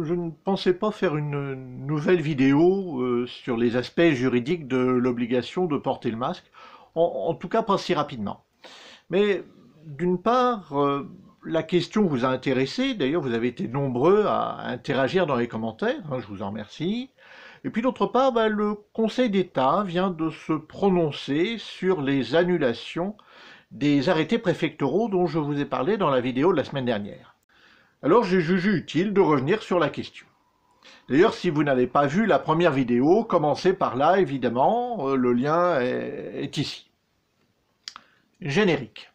je ne pensais pas faire une nouvelle vidéo euh, sur les aspects juridiques de l'obligation de porter le masque, en, tout cas pas si rapidement. Mais d'une part, euh, la question vous a intéressé, d'ailleurs vous avez été nombreux à interagir dans les commentaires, hein, je vous en remercie. Et puis d'autre part, bah, le Conseil d'État vient de se prononcer sur les annulations des arrêtés préfectoraux dont je vous ai parlé dans la vidéo de la semaine dernière. Alors j'ai jugé utile de revenir sur la question. D'ailleurs, si vous n'avez pas vu la première vidéo, commencez par là, évidemment, euh, le lien est, ici. Générique.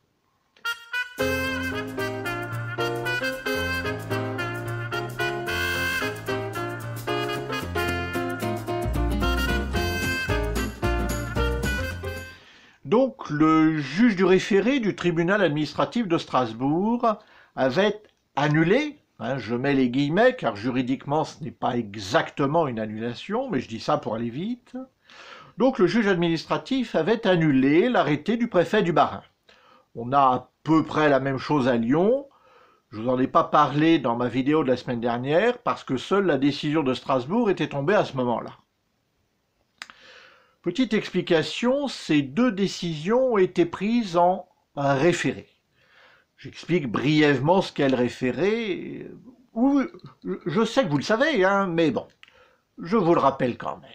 Donc, le juge du référé du tribunal administratif de Strasbourg avait Annulé, hein, je mets les guillemets car juridiquement ce n'est pas exactement une annulation, mais je dis ça pour aller vite. Donc le juge administratif avait annulé l'arrêté du préfet du Barin. On a à peu près la même chose à Lyon. Je vous en ai pas parlé dans ma vidéo de la semaine dernière parce que seule la décision de Strasbourg était tombée à ce moment-là. Petite explication, ces deux décisions ont été prises en référé. J'explique brièvement ce qu'est le référé. je sais que vous le savez, hein, mais bon, je vous le rappelle quand même.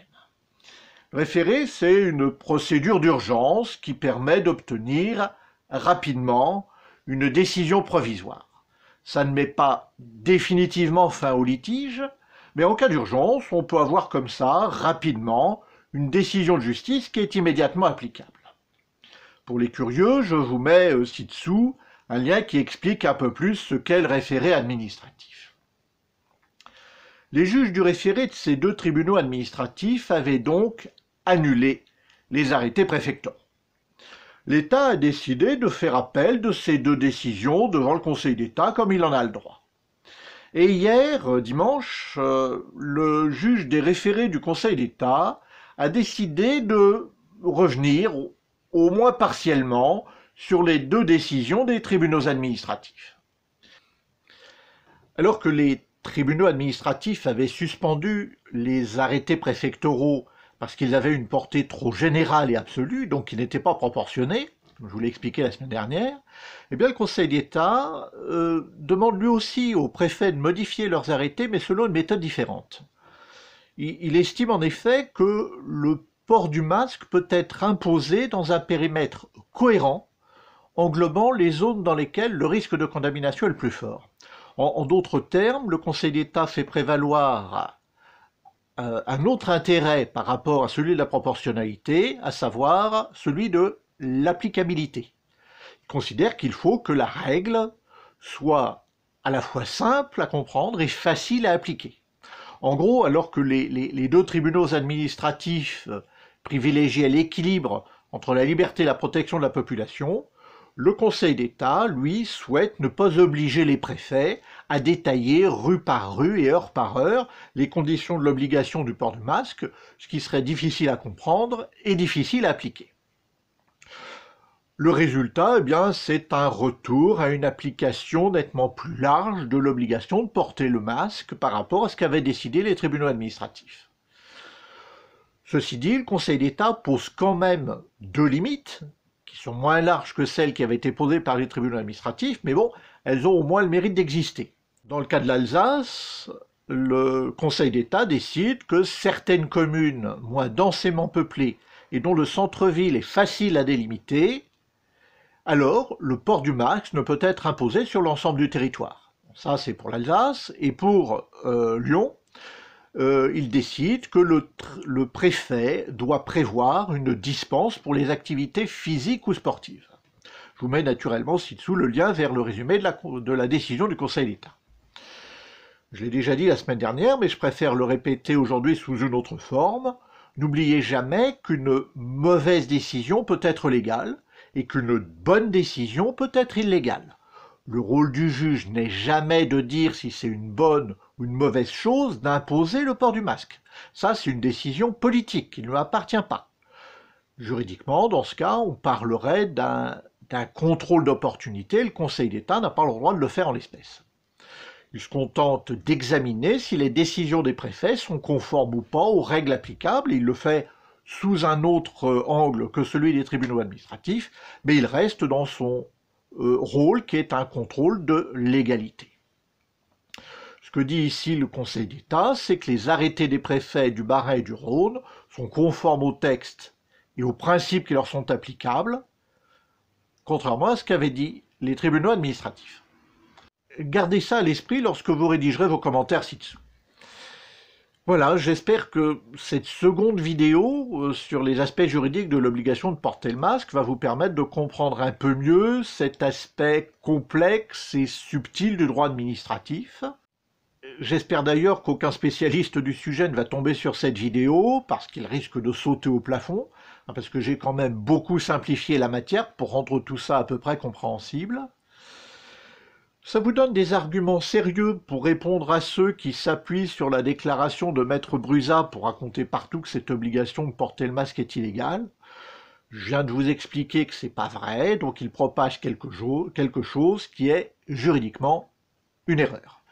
Le référé, c'est une procédure d'urgence qui permet d'obtenir rapidement une décision provisoire. Ça ne met pas définitivement fin au litige, mais en cas d'urgence, on peut avoir comme ça, rapidement, une décision de justice qui est immédiatement applicable. Pour les curieux, je vous mets euh, ci-dessous un lien qui explique un peu plus ce qu'est le référé administratif. Les juges du référé de ces deux tribunaux administratifs avaient donc annulé les arrêtés préfectoraux. L'État a décidé de faire appel de ces deux décisions devant le Conseil d'État comme il en a le droit. Et hier, euh, dimanche, euh, le juge des référés du Conseil d'État a décidé de revenir, au moins partiellement, sur les deux décisions des tribunaux administratifs. Alors que les tribunaux administratifs avaient suspendu les arrêtés préfectoraux parce qu'ils avaient une portée trop générale et absolue, donc ils n'étaient pas proportionnés, comme je vous l'ai expliqué la semaine dernière, eh bien le Conseil d'État euh, demande lui aussi aux préfets de modifier leurs arrêtés, mais selon une méthode différente. il estime en effet que le port du masque peut être imposé dans un périmètre cohérent englobant les zones dans lesquelles le risque de contamination est le plus fort. En, d'autres termes, le Conseil d'État fait prévaloir euh, un, autre intérêt par rapport à celui de la proportionnalité, à savoir celui de l'applicabilité. Il considère qu'il faut que la règle soit à la fois simple à comprendre et facile à appliquer. En gros, alors que les, les deux tribunaux administratifs privilégiaient l'équilibre entre la liberté et la protection de la population, le Conseil d'État, lui, souhaite ne pas obliger les préfets à détailler rue par rue et heure par heure les conditions de l'obligation du port du masque, ce qui serait difficile à comprendre et difficile à appliquer. Le résultat, eh bien, c'est un retour à une application nettement plus large de l'obligation de porter le masque par rapport à ce qu'avaient décidé les tribunaux administratifs. Ceci dit, le Conseil d'État pose quand même deux limites sont moins larges que celles qui avaient été posées par les tribunaux administratifs, mais bon, elles ont au moins le mérite d'exister. Dans le cas de l'Alsace, le Conseil d'État décide que certaines communes moins densément peuplées et dont le centre-ville est facile à délimiter, alors le port du Max ne peut être imposé sur l'ensemble du territoire. Ça, c'est pour l'Alsace. Et pour euh, Lyon, euh, il décide que le, préfet doit prévoir une dispense pour les activités physiques ou sportives. Je vous mets naturellement ci-dessous le lien vers le résumé de la décision du Conseil d'État. Je l'ai déjà dit la semaine dernière, mais je préfère le répéter aujourd'hui sous une autre forme. N'oubliez jamais qu'une mauvaise décision peut être légale et qu'une bonne décision peut être illégale le rôle du juge n'est jamais de dire si c'est une bonne ou une mauvaise chose d'imposer le port du masque. Ça, c'est une décision politique qui ne lui appartient pas. Juridiquement, dans ce cas, on parlerait d'un contrôle d'opportunité. Le Conseil d'État n'a pas le droit de le faire en l'espèce. Il se contente d'examiner si les décisions des préfets sont conformes ou pas aux règles applicables. Il le fait sous un autre angle que celui des tribunaux administratifs, mais il reste dans son euh, rôle qui est un contrôle de légalité. Ce que dit ici le Conseil d'État, c'est que les arrêtés des préfets du bas et du Rhône sont conformes au texte et aux principes qui leur sont applicables, contrairement à ce qu'avaient dit les tribunaux administratifs. Gardez ça à l'esprit lorsque vous rédigerez vos commentaires ci-dessous. Voilà, j'espère que cette seconde vidéo euh, sur les aspects juridiques de l'obligation de porter le masque va vous permettre de comprendre un peu mieux cet aspect complexe et subtil du droit administratif. J'espère d'ailleurs qu'aucun spécialiste du sujet ne va tomber sur cette vidéo parce qu'il risque de sauter au plafond, hein, parce que j'ai quand même beaucoup simplifié la matière pour rendre tout ça à peu près compréhensible. Ça vous donne des arguments sérieux pour répondre à ceux qui s'appuient sur la déclaration de Maître Brusa pour raconter partout que cette obligation de porter le masque est illégale. Je viens de vous expliquer que c'est pas vrai, donc il propage quelque, quelque chose qui est juridiquement une erreur.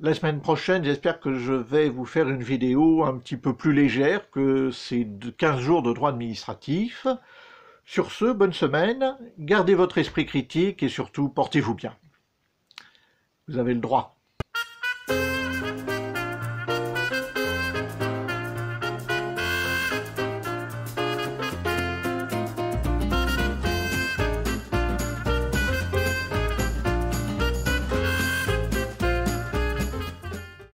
La semaine prochaine, j'espère que je vais vous faire une vidéo un petit peu plus légère que ces 15 jours de droit administratif. Sur ce, bonne semaine, gardez votre esprit critique et surtout portez-vous bien. Vous avez le droit.